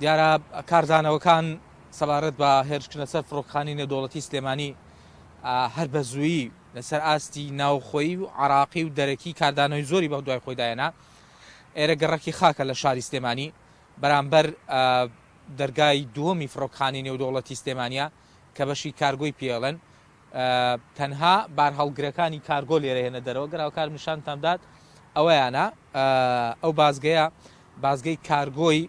دیارە کارزانەوەکان سەبارەت بە هێرشکردە سەر فڕۆکخانی نێدۆڵەتی سلێمانی هەر بە زوویی لەسەر ئاستی ناوخۆی و عراقی و دەرەکی کاردانەوەی زۆری بە دوای خۆیدایەنە ئێرە گەڕکی خاکە لە شاری سلێمانی بەرامبەر دەرگای دووەمی فڕۆکخانی نێودۆڵەتی سلێمانیا کە بەشی کارگۆی پێڵەن تەنها بار هەڵگرەکانی کارگۆ لێرە هێنە دەرەوە گراوکار نیشانتانداد ئەوەیانە ئەو بازگەیە بازگەی کارگۆی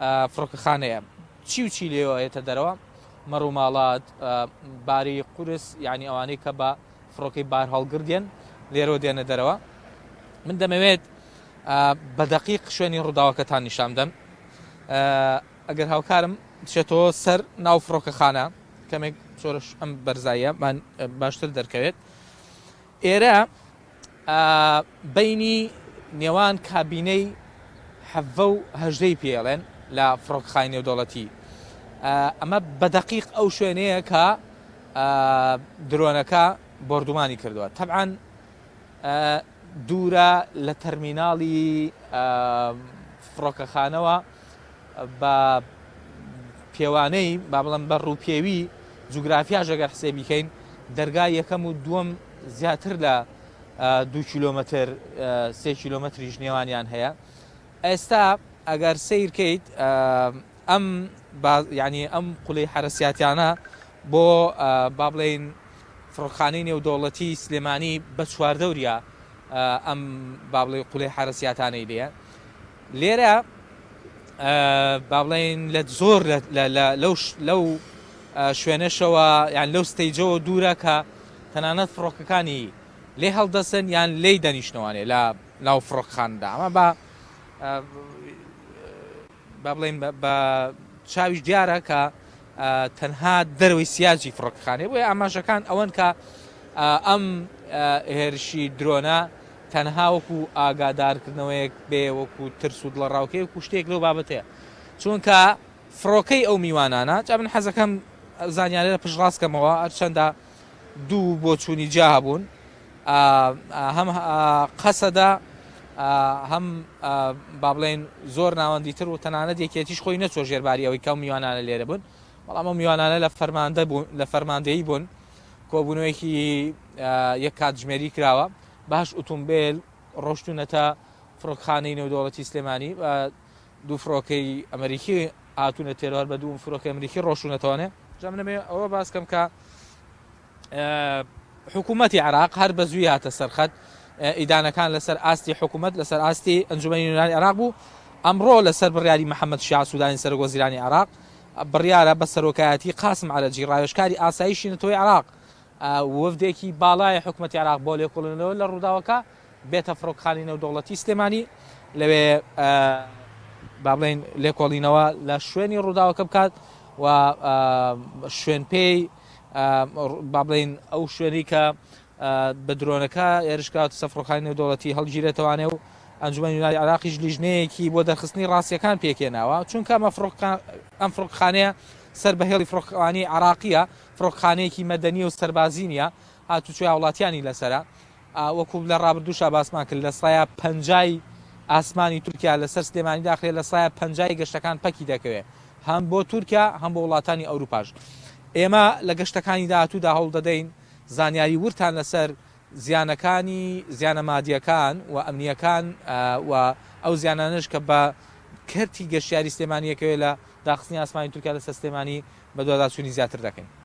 فڕۆکەخانەیە چی و چی لێەوەێتە دەرەوە مەڕووماڵات باری قورس یعنی ئەوانەی کە بە فڕۆکەی بار هەڵگردێن لێرۆ دێنە دەرەوە من دەمەوێت بەدەقیق شوێنی ڕووداوەکەتان نیشان دەم ئەگەر هاوکارم شێتەوە سەر ناو فڕۆکەخانە کەمێک زۆرش ئەم بەرزاییە من باشتر دەرکەوێت ئێرە بینی نێوان کابینەی حەڤە و هەژدەی پێڵێن لە فڕۆکخای نێودوڵەتی ئەمە بەدەقیق ئەو شوێنەیە کە درۆنەکە بردومانی کردووە تەبعاان دوورە لە تەرمیناڵی فڕۆکەخانەوە بە پێوانەی با بڵم بە ڕووپێوی جوگرافیا ژەگەر حسێ بیکەین دەرگا یەکەم و دووەم زیاتر لە دو کیلومتر سێ کیلومتری ژنێوانیان هەیە ئێستا ئەگەر سیرکەیت ئەم ینی ئەم قولی حرەسیاتیانە بۆ با بڵین فڕخانی نێودۆڵەتی سلێمانی بە چواردەوریا ئەم با بڵێ قولی حرەسیاتانەی لێە لێرە با بڵێن لە زۆر لەو شوێنەشەوە یان لەو ستەیجەوە دوورە کە تەنانەت فڕۆکەکانی لێ هەڵدەسن یان لی دەنیشتوانێ لە ناو فڕۆکخاندا ئەمە بە با بڵێن بە چاویش دیارە کە تەنها دەروی سیاجی فڕکخانێ بۆیە ئاماژەکان ئەوەن کە ئەم هێرشی درۆنە تەنها وەکو ئاگادارکردنەوەیەک بێ وەکو ترسود لە ڕاوکەی و شتێک لەو بابەتەیە چونکە فڕۆکەی ئەو میوانانە چا من حەزەکەم زانیانە لە پشڕاستکەمەوە ئەرچەندە دوو بۆ چوونی جا هەبوون هەم قەسەدا هەم با بڵێن زۆر ناوەندیتر و تەنانەت یەکێتیش خۆی نەچۆ ژێرباری ئەوەی کەم میوانانە لێرە بوون بەڵام ئەم میوانانە لە فەرماندە لە فەرماندەی بوون کۆبوونەوەیکی یەک کاتژمێری کراوە باش ئۆتۆمبیل ڕۆشتونەتە فرۆکخانەی نەودۆڵەتی سلێمانی دوو فرۆکەی ئەمریکی هاتوونە تێرەوار بە دوو فرۆکە ئەمریکی ڕۆشونەتوانێ جام نەمێ ئەوە باسکەم کە حکوومەتی عراق هەر بە زووی هاتە سەرخەت ئیدانەکان لەسەر ئاستی حکوومەت لەسەر ئاستی ئەنجومی یونانی عراق بوو ئەمڕۆ لەسەر بڕیاری محەممەد شیا سوودانی سەرگۆزیرانی عراق بڕیاە بە سەرۆکایەتی قاسم عرەجی ڕایشکاری ئاساییشی نەتۆی عراق وفدێکی باڵای حکوومەتی عراق بۆ لێکڵنەوە لە ڕووداوەکە بێتە فڕۆکخانی نەودەوڵەتی سلێمانی لەوێ با بڵین لێکۆڵینەوە لە شوێنی ڕووداوەکە بکات و شوێن پێی با بڵین ئەو شوێنی کە بە درۆنەکە ئێرشکات سەفرۆخانی نێودوڵەتی هەڵگیرێتوانێ و ئەنجومی یونانی عراقیش لیژنەیەکی بۆ دەرخستنی ڕاستیەکان پێکێناوە چونکە ئەم فرۆخانەیە سەر بەهێڵی فرۆخانی عراقیە فرۆخانەیەکی مەدەنی و سەربازی نیە هاتوچوی وڵاتیانی لەسرە وەکوب لە ڕابردووشە باسمان کرد لە سایە پنجای ئاسمانی تورکیا لەسەر سلێمانی داخلێ لە سایە پنجای گەشتەکان پەکی دەکەوێت هەم بۆ تورکیا هەم بۆ وڵاتانی ئەوروپاش ئێمە لە گەشتەکانی داهاتوودا هەوڵ دەدەین زانیاری ورتان لەسەر زیانەکانی زیانە مادیەکان و ئەمنیەکان و ئەو زیانانش کە بە کردی گەشتیاری سلێمانیەکەوێت لە داخستنی ئاسمانی تورکیا لە سەستێمانی بە دوواداچوونی زیاتر دەکەین